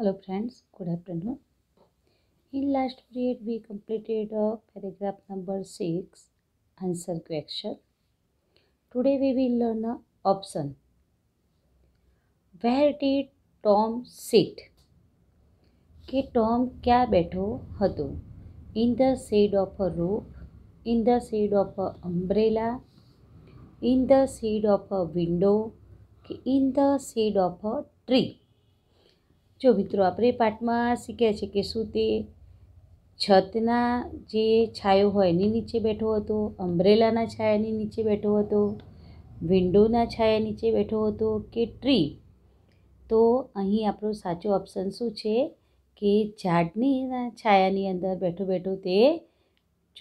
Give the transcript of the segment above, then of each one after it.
hello friends good afternoon in last period we completed uh, paragraph number 6 answer question today we will learn a option where did tom sit કે Tom ક્યાં બેઠો હતો in the shade of a roof in the shade of a umbrella in the shade of a window કે in the shade of a tree જો મિત્રો આપણે પાઠમાં શીખ્યા છે કે શું તે છતના જે છાયો હોય એની નીચે બેઠો હતો અમ્બ્રેલાના છાયાની નીચે બેઠો હતો વિન્ડોના છાયા નીચે બેઠો હતો કે ટ્રી તો અહીં આપણો સાચો ઓપ્શન શું છે કે ઝાડની છાયાની અંદર બેઠો બેઠો તે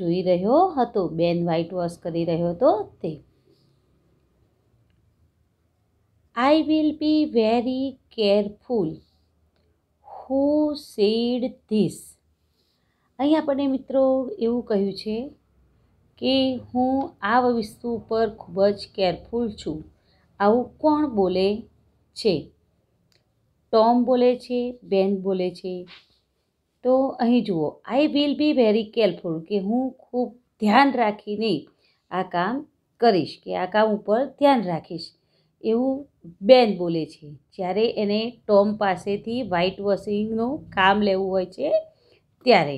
જોઈ રહ્યો હતો બેન વ્હાઇટ વોશ કરી રહ્યો હતો તે I will be very careful who said this અહીં આપણને મિત્રો એવું કહ્યું છે કે હું આ વસ્તુ ઉપર ખૂબ જ કેરફુલ છું આવું કોણ બોલે છે ટોમ બોલે છે બેન બોલે છે તો અહીં જુઓ I will be very careful કે હું ખૂબ ધ્યાન રાખીને આ કામ કરીશ કે આ કામ ઉપર ધ્યાન રાખીશ એવું બેન બોલે છે જ્યારે એને ટોમ પાસેથી વ્હાઇટ વોશિંગનું કામ લેવું હોય છે ત્યારે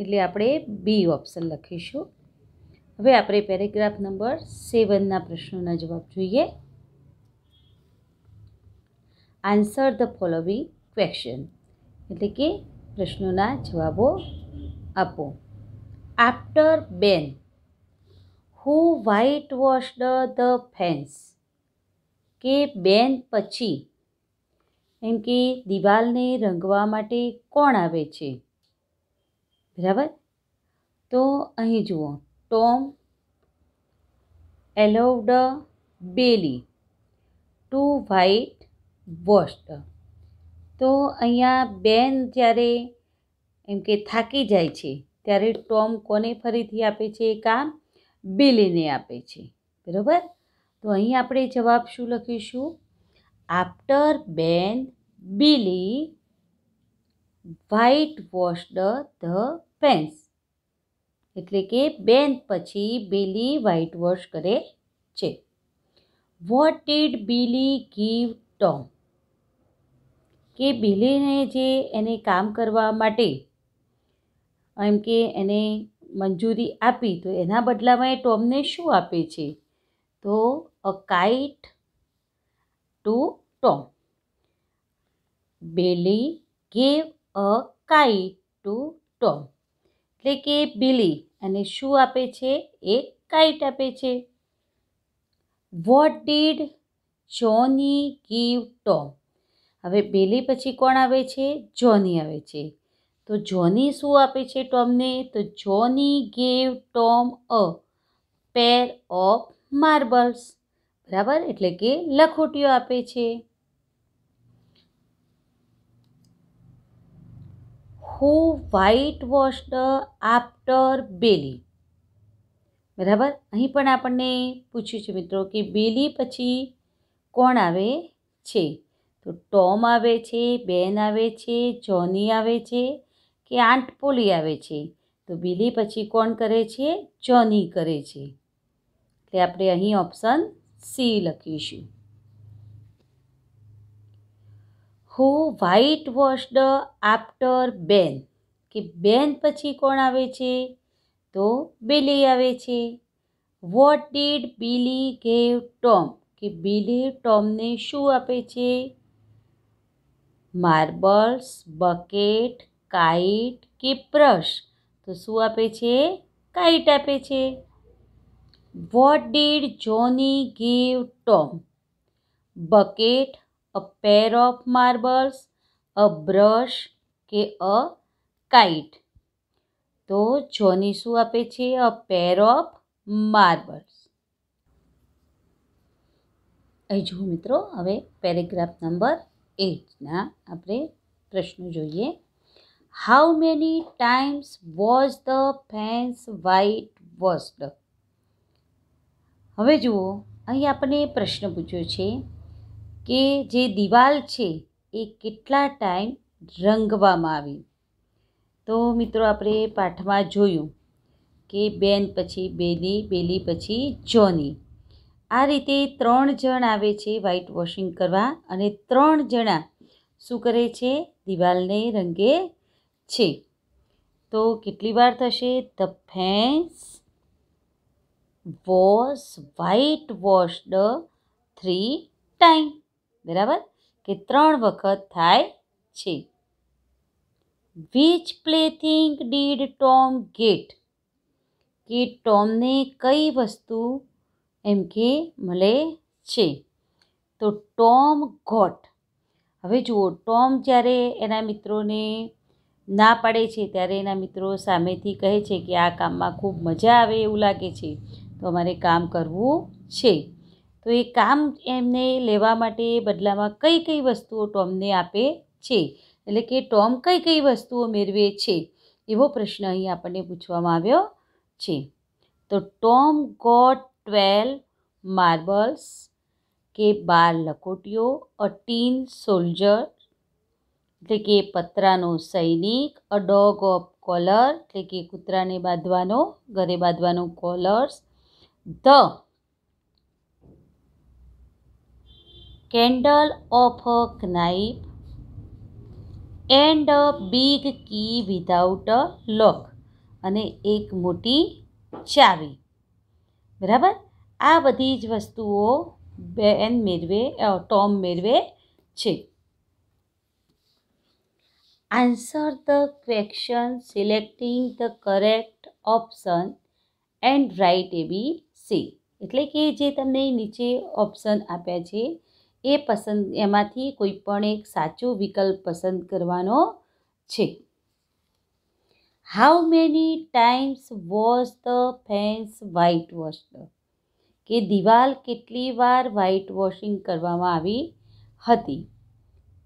એટલે આપણે બી ઓપ્શન લખીશું હવે આપણે પેરેગ્રાફ નંબર સેવનના પ્રશ્નોના જવાબ જોઈએ આન્સર ધ ફોલોવિંગ ક્વેશ્ચન એટલે કે પ્રશ્નોના જવાબો આપો after Ben who whitewash the fence કે બેન પછી એમ કે દિવાલને રંગવા માટે કોણ આવે છે બરાબર તો અહીં જુઓ Tom allowed Billy to whitewashed તો અહીંયા બેન જ્યારે એમ કે થાકી જાય છે ત્યારે ટોમ કોને ફરીથી આપે છે કામ બેલીને આપે છે બરાબર તો અહીં આપણે જવાબ શું લખીશું after Ben Billy whitewashed the fence એટલે કે બેન પછી બિલી વ્હાઇટ વોશ કરે છે what did Billy give Tom કે બિલીને જે એને કામ કરવા માટે એમ કે એને મંજૂરી આપી તો એના બદલામાં એ ટોમને શું આપે છે તો a kite to Tom Billy gave a kite to Tom એટલે કે બિલી અને શું આપે છે એ કાઇટ આપે છે what did Johnny give Tom હવે બેલી પછી કોણ આવે છે જોની આવે છે તો જોની શું આપે છે ટોમને તો Johnny gave Tom a pair of marbles બરાબર એટલે કે લખોટીઓ આપે છે who whitewashed after Billy બરાબર અહીં પણ આપણને પૂછ્યું છે મિત્રો કે બેલી પછી કોણ આવે છે તો ટોમ આવે છે બેન આવે છે જોની આવે છે કે આંટ પોલી આવે છે તો બેલી પછી કોણ કરે છે જોની કરે છે તે આપણે અહીં ઓપ્શન સી લખીશું હુ વ્હાઇટ વોશ્ડ આફ્ટર બેન કે બેન પછી કોણ આવે છે તો બિલી આવે છે what did Billy gave Tom કે બિલી ટોમને શું આપે છે માર્બલ્સ બકેટ કાઇટ કે બ્રશ તો શું આપે છે કાઇટ આપે છે what did Johnny give Tom bucket a pair of marbles a brush કે અ કાઇટ તો જોની શું આપે છે અ પેર ઓફ માર્બલ્સ અહીં જુઓ મિત્રો હવે પેરેગ્રાફ નંબર એટના આપણે પ્રશ્નો જોઈએ how many times was the fence whitewashed હવે જુઓ અહીં આપણે પ્રશ્ન પૂછ્યો છે કે જે દિવાલ છે એ કેટલા ટાઈમ રંગવામાં આવી તો મિત્રો આપણે પાઠમાં જોયું કે બેન પછી બેલી બેલી પછી જોની આ રીતે ત્રણ જણ આવે છે વ્હાઇટ વોશિંગ કરવા અને ત્રણ જણા શું કરે છે દિવાલને રંગે છે તો કેટલી વાર થશે the fence was whitewashed three time બરાબર કે ત્રણ વખત થાય છે which plaything did Tom get કે ટોમને કઈ વસ્તુ એમ કે મળે છે તો ટોમ ગોટ હવે જુઓ ટોમ જ્યારે એના મિત્રોને ના પાડે છે ત્યારે એના મિત્રો સામેથી કહે છે કે આ કામમાં ખૂબ મજા આવે એવું લાગે છે તો અમારે કામ કરવું છે તો એ કામ એમને લેવા માટે બદલામાં કઈ કઈ વસ્તુઓ ટોમને આપે છે એટલે કે ટોમ કઈ કઈ વસ્તુઓ મેળવે છે એવો પ્રશ્ન અહીં આપણને પૂછવામાં આવ્યો છે તો ટોમ ગોટ ટ્વેલ માર્બલ્સ કે બાર લકોટીઓ અ ટીન સોલ્જર એટલે કે પતરાનો સૈનિક અ ડોગ ઓફ કોલર એટલે કે કૂતરાને બાંધવાનો ઘરે બાંધવાનો collars the candle of a knife and a big key without a lock અને એક મોટી ચાવી બરાબર આ બધી જ વસ્તુઓ બેન મેળવે ટોમ મેળવે છે answer the question selecting the correct option and right એવી સી એટલે કે જે તમને નીચે ઓપ્શન આપ્યા છે એ પસંદ એમાંથી કોઈ પણ એક સાચો વિકલ્પ પસંદ કરવાનો છે how many times was the fence white washed કે દિવાલ કેટલી વાર વ્હાઇટ વોશિંગ કરવામાં આવી હતી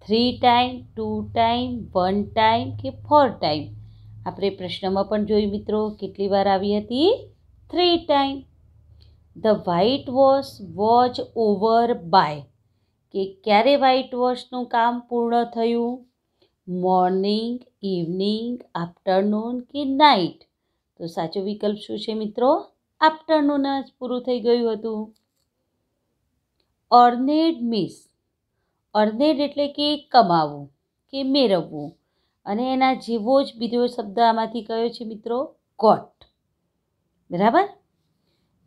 three time two time one time કે ફોર ટાઈમ આપણે પ્રશ્નમાં પણ જોયું મિત્રો કેટલી વાર આવી હતી three time the whitewash watch over by કે ક્યારે વ્હાઇટ વોશનું કામ પૂર્ણ થયું મોર્નિંગ ઇવનિંગ આફ્ટરનૂન કે નાઇટ તો સાચો વિકલ્પ શું છે મિત્રો આફ્ટરનૂન જ પૂરું થઈ ગયું હતું અર્નેડ મિસ અર્નેડ એટલે કે કમાવું કે મેળવવું અને એના જેવો જ બીજો શબ્દ આમાંથી કયો છે મિત્રો કોટ બરાબર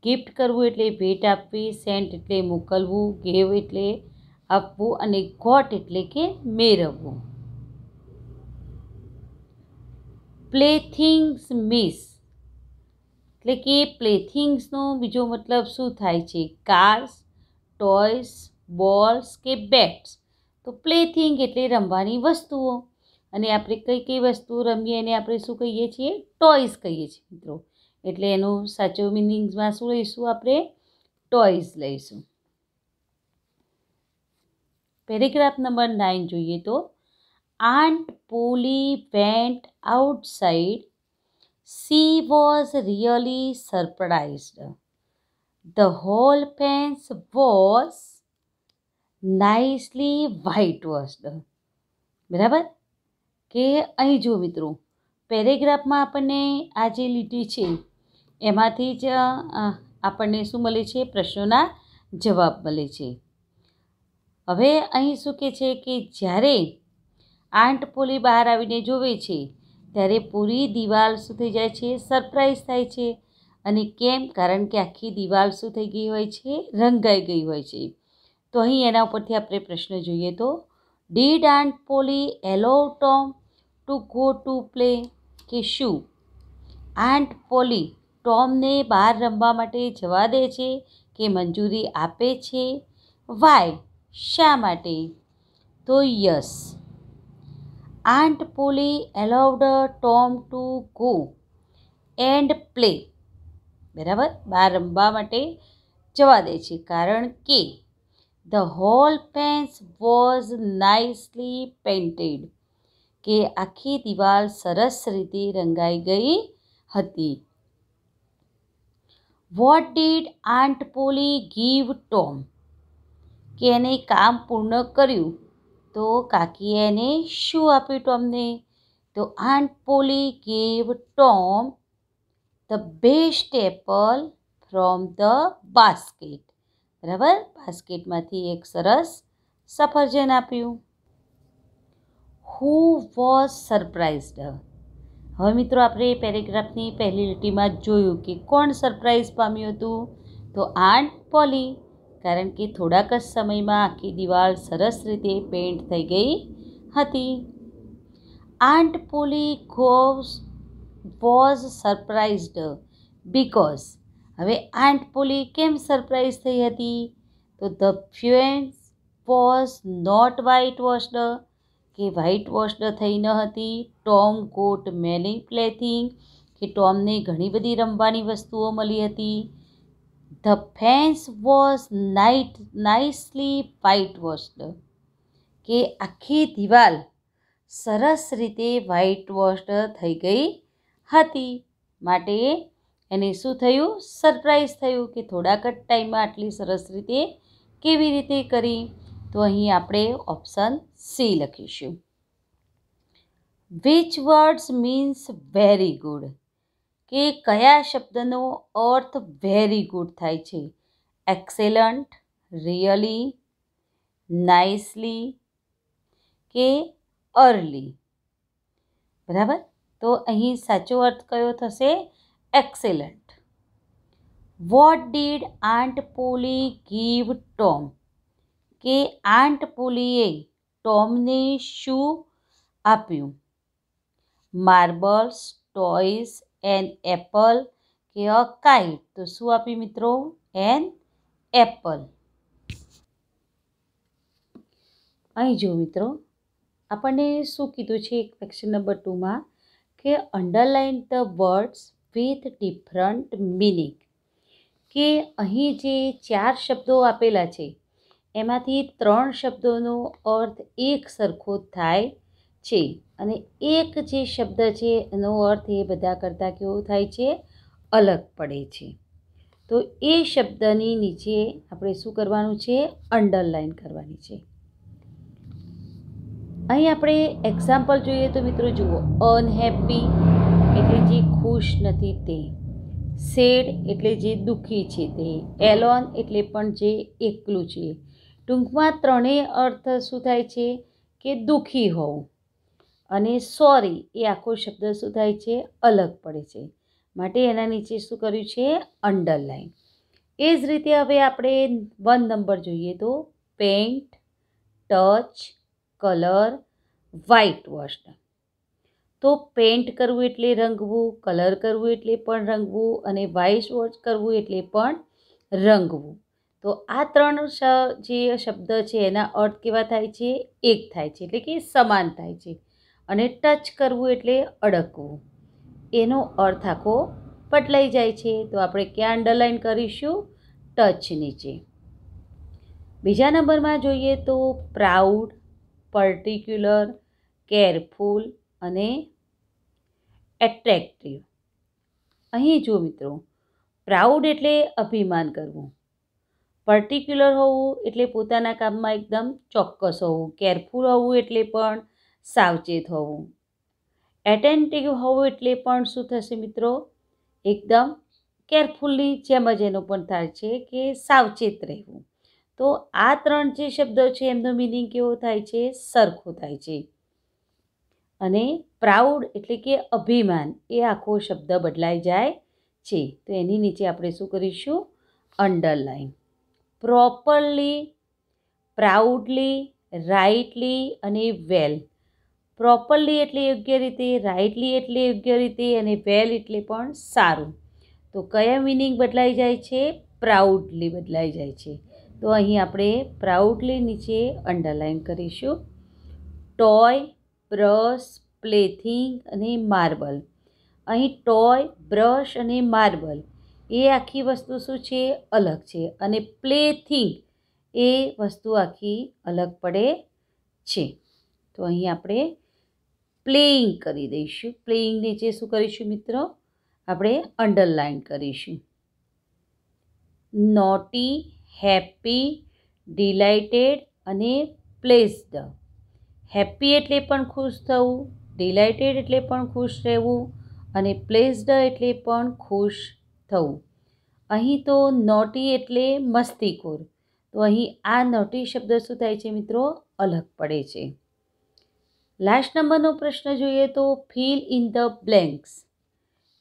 ગિફ્ટ કરવું એટલે ભેટ આપવી સેન્ટ એટલે મોકલવું ઘેવ એટલે આપવું અને ગોટ એટલે કે મેળવવું પ્લેથિંગ્સ મિસ એટલે કે પ્લેથિંગ્સનો બીજો મતલબ શું થાય છે કાર્સ ટોયસ બોલ્સ કે બેટ્સ તો પ્લેથિંગ એટલે રમવાની વસ્તુઓ અને આપણે કઈ કઈ વસ્તુઓ રમીએ એને આપણે શું કહીએ છીએ ટોયસ કહીએ છીએ મિત્રો એટલે એનું સાચું મિનિંગમાં શું લઈશું આપણે ટોયઝ લઈશું પેરેગ્રાફ નંબર નાઇન જોઈએ તો Aunt Polly went outside she was really surprised the whole fence was nicely whitewashed બરાબર કે અહીં જો મિત્રો પેરેગ્રાફમાં આપણને આ જે લીટી છે એમાંથી જ આપણને શું મળે છે પ્રશ્નોના જવાબ મળે છે હવે અહીં શું કહે છે કે જ્યારે આંટ પોલી બહાર આવીને જોવે છે ત્યારે પૂરી દિવાલ શું થઈ જાય છે સરપ્રાઇઝ થાય છે અને કેમ કારણ કે આખી દિવાલ શું થઈ ગઈ હોય છે રંગાઈ ગઈ હોય છે તો અહીં એના ઉપરથી આપણે પ્રશ્ન જોઈએ તો did Aunt Polly allow Tom to go to play કે શું આંટ પોલી ટોમને બહાર રમવા માટે જવા દે છે કે મંજૂરી આપે છે વાય શા માટે તો yes Aunt Polly allowed Tom to go and play બરાબર બહાર રમવા માટે જવા દે છે કારણ કે the whole fence was nicely painted કે આખી દિવાલ સરસ રીતે રંગાઈ ગઈ હતી what did aunt Polly give Tom કે એને કામ પૂર્ણ કર્યું તો કાકીએ એને શું આપ્યું ટોમને તો Aunt Polly give Tom the best apple from the basket બરાબર બાસ્કેટમાંથી એક સરસ સફરજન આપ્યું હુ વોઝ સરપ્રાઇઝડ અમે મિત્રો આપણે આ પેરેગ્રાફની પહેલી લટીમાં જોયું કે કોણ સરપ્રાઈઝ પામ્યું હતું તો આંટ પોલી કારણ કે થોડાક જ સમયમાં આખી દીવાલ સરસ રીતે પેઇન્ટ થઈ ગઈ હતી આંટ પોલી કોવ્સ વોઝ સરપ્રાઈઝ્ડ બીકોઝ હવે આંટ પોલી કેમ સરપ્રાઈઝ થઈ હતી તો ધ ફ્યુઅર was not white was the કે વ્હાઇટ વોશ્ડ થઈ ન હતી ટોમ કોટ મેલી પ્લેથિંગ કે ટોમને ઘણી બધી રમવાની વસ્તુઓ મળી હતી the fence was night nicely white washed કે આખી દિવાલ સરસ રીતે વ્હાઇટ વોશ્ડ થઈ ગઈ હતી માટે એને શું થયું સરપ્રાઈઝ થયું કે થોડાક જ ટાઈમમાં આટલી સરસ રીતે કેવી રીતે કરી તો અહીં આપણે ઓપ્શન સી લખીશું which words means very good કે કયા શબ્દનો અર્થ વેરી ગુડ થાય છે એક્સેલન્ટ રિયલી નાઇસલી કે અર્લી બરાબર તો અહીં સાચો અર્થ કયો થશે excellent what did aunt Polly give Tom કે આન્ટ પોલીએ ટોમને શું આપ્યું માર્બલ્સ ટોયસ એન એપલ કે અ કાઇટ તો શું આપ્યું મિત્રો એન એપલ અહીં જો મિત્રો આપણને શું કીધું છે એક ક્વેશ્ચન નંબર ટુમાં કે underline the words with different meaning કે અહીં જે ચાર શબ્દો આપેલા છે એમાંથી ત્રણ શબ્દોનો અર્થ એક સરખો થાય છે અને એક જે શબ્દ છે એનો અર્થ એ બધા કરતાં કેવો થાય છે અલગ પડે છે તો એ શબ્દની નીચે આપણે શું કરવાનું છે અંડરલાઈન કરવાની છે અહીં આપણે એક્ઝામ્પલ જોઈએ તો મિત્રો જુઓ અનહેપી એટલે જે ખુશ નથી તે સેડ એટલે જે દુઃખી છે તે એલોન એટલે પણ જે એકલું છે ટૂંકમાં ત્રણેય અર્થ શું થાય છે કે દુઃખી હોવું અને સોરી એ આખો શબ્દ શું થાય છે અલગ પડે છે માટે એના નીચે શું કર્યું છે અંડરલાઇન એ જ રીતે હવે આપણે વન નંબર જોઈએ તો paint touch colour white wash તો પેન્ટ કરવું એટલે રંગવું કલર કરવું એટલે પણ રંગવું અને વ્હાઇટ વોશ કરવું એટલે પણ રંગવું તો આ ત્રણ જે શબ્દ છે એના અર્થ કેવા થાય છે એક થાય છે એટલે કે સમાન થાય છે અને ટચ કરવું એટલે અડકવું એનો અર્થ આખો બદલાઈ જાય છે તો આપણે ક્યાં અંડરલાઇન કરીશું ટચ નીચે બીજા નંબરમાં જોઈએ તો પ્રાઉડ પર્ટિક્યુલર કેરફુલ અને એટ્રેક્ટિવ અહીં જો મિત્રો પ્રાઉડ એટલે અભિમાન કરવું પર્ટિક્યુલર હોવું એટલે પોતાના કામમાં એકદમ ચોક્કસ હોવું કેરફુલ હોવું એટલે પણ સાવચેત હોવું એટેન્ટિવ હોવું એટલે પણ શું થશે મિત્રો એકદમ કેરફુલની જેમ જ એનો પણ થાય છે કે સાવચેત રહેવું તો આ ત્રણ જે શબ્દો છે એમનો મિનિંગ કેવો થાય છે સરખો થાય છે અને પ્રાઉડ એટલે કે અભિમાન એ આખો શબ્દ બદલાઈ જાય છે તો એની નીચે આપણે શું કરીશું અંડરલાઈન પ્રોપરલી પ્રાઉડલી રાઇટલી અને વેલ પ્રોપરલી એટલે યોગ્ય રીતે રાઇટલી એટલે યોગ્ય રીતે અને વેલ એટલે પણ સારું તો કયા મિનિંગ બદલાઈ જાય છે પ્રાઉડલી બદલાઈ જાય છે તો અહીં આપણે પ્રાઉડલી નીચે અંડરલાઇન કરીશું ટોય બ્રશ પ્લેથિંગ અને માર્બલ અહીં ટોય બ્રશ અને માર્બલ એ આખી વસ્તુ શું છે અલગ છે અને પ્લે થિંગ એ વસ્તુ આખી અલગ પડે છે તો અહીં આપણે પ્લેઇંગ કરી દઈશું પ્લેઇંગ નીચે શું કરીશું મિત્રો આપણે અંડરલાઇન કરીશું નોટી હેપી ડિલાઇટેડ અને પ્લેસ્ડ હેપી એટલે પણ ખુશ થવું ડિલાઇટેડ એટલે પણ ખુશ રહેવું અને પ્લેસ્ડ એટલે પણ ખુશ થવું અહીં તો નોટી એટલે મસ્તીખોર તો અહીં આ નોટી શબ્દ શું થાય છે મિત્રો અલગ પડે છે લાસ્ટ નંબરનો પ્રશ્ન જોઈએ તો fill in the blanks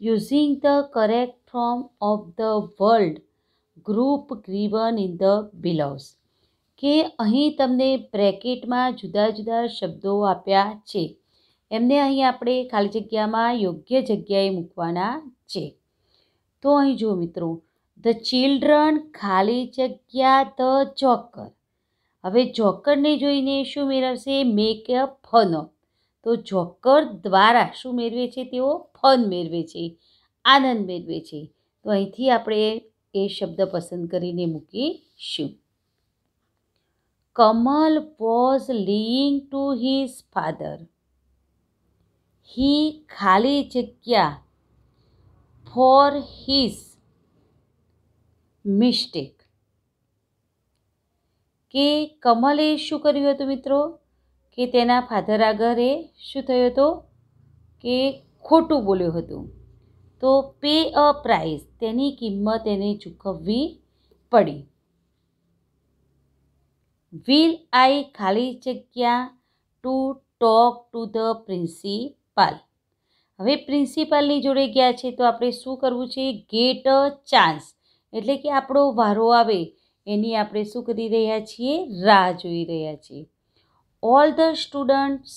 using the correct from of the world group given in the below કે અહીં તમને બ્રેકેટમાં જુદા જુદા શબ્દો આપ્યા છે એમને અહીં આપણે ખાલી જગ્યામાં યોગ્ય જગ્યાએ મૂકવાના છે તો અહીં જુઓ મિત્રો ધ ચિલ્ડ્રન ખાલી જગ્યા ધ જોકર હવે જોકરને જોઈને શું મેળવશે મેક અ ફન અપ તો જોકર દ્વારા શું મેળવે છે તેઓ ફન મેળવે છે આનંદ મેળવે છે તો અહીંથી આપણે એ શબ્દ પસંદ કરીને મૂકીશું Kamal was living to his father he ખાલી જગ્યા ફોર હિઝ મિસ્ટેક કે કમલે શું કર્યું હતું મિત્રો કે તેના ફાધર આગળ એ શું થયો હતો કે ખોટું બોલ્યું હતું તો પે અ પ્રાઇઝ તેની કિંમત એને ચૂકવવી પડી વિલ આઈ ખાલી જગ્યા to talk to the principal હવે પ્રિન્સિપાલની જોડે ગયા છે તો આપણે શું કરવું છે ગેટ અ ચાન્સ એટલે કે આપણો વારો આવે એની આપણે શું કરી રહ્યા છીએ રાહ જોઈ રહ્યા છીએ ઓલ ધ સ્ટુડન્ટ્સ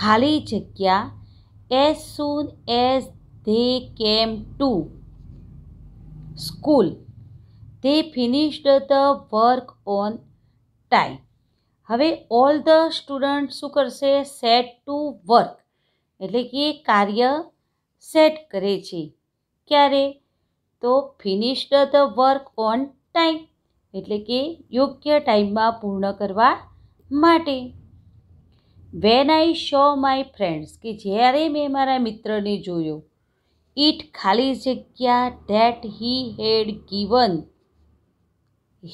ખાલી જગ્યા as soon as they came to school they finished the work on time હવે ઓલ ધ સ્ટુડન્ટ શું કરશે સેટ ટુ વર્ક એટલે કે કાર્ય સેટ કરે છે ક્યારે તો finish the work on time એટલે કે યોગ્ય ટાઈમમાં પૂર્ણ કરવા માટે when I show my friends કે જ્યારે મેં મારા મિત્રને જોયો ઇટ ખાલી જગ્યા that he had given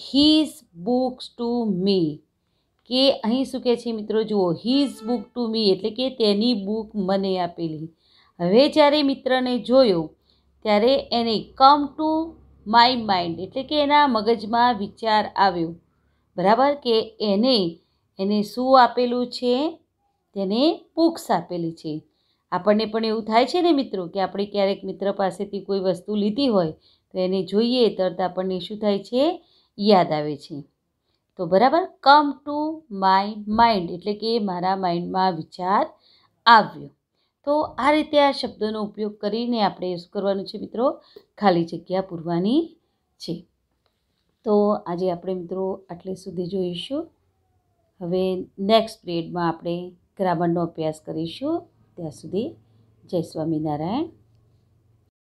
his books to me કે અહીં શું કહે છે મિત્રો જુઓ હિઝ બુક ટુ મી એટલે કે તેની બુક મને આપેલી હવે જ્યારે મિત્રને જોયો ત્યારે એને કમ ટુ માય માઇન્ડ એટલે કે એના મગજમાં વિચાર આવ્યો બરાબર કે એને એને શું આપેલું છે તેને બુક્સ આપેલી છે આપણને પણ એવું થાય છે ને મિત્રો કે આપણે ક્યારેક મિત્ર પાસેથી કોઈ વસ્તુ લીધી હોય તો એને જોઈએ તરત આપણને શું થાય છે યાદ આવે છે તો બરાબર કમ ટુ માય માઇન્ડ એટલે કે મારા માઇન્ડમાં વિચાર આવ્યો તો આ રીતે આ શબ્દોનો ઉપયોગ કરીને આપણે શું કરવાનું છે મિત્રો ખાલી જગ્યા પૂરવાની છે તો આજે આપણે મિત્રો આટલે સુધી જોઈશું હવે નેક્સ્ટ પિરિયડમાં આપણે ગ્રામરનો અભ્યાસ કરીશું ત્યાં સુધી જય સ્વામિનારાયણ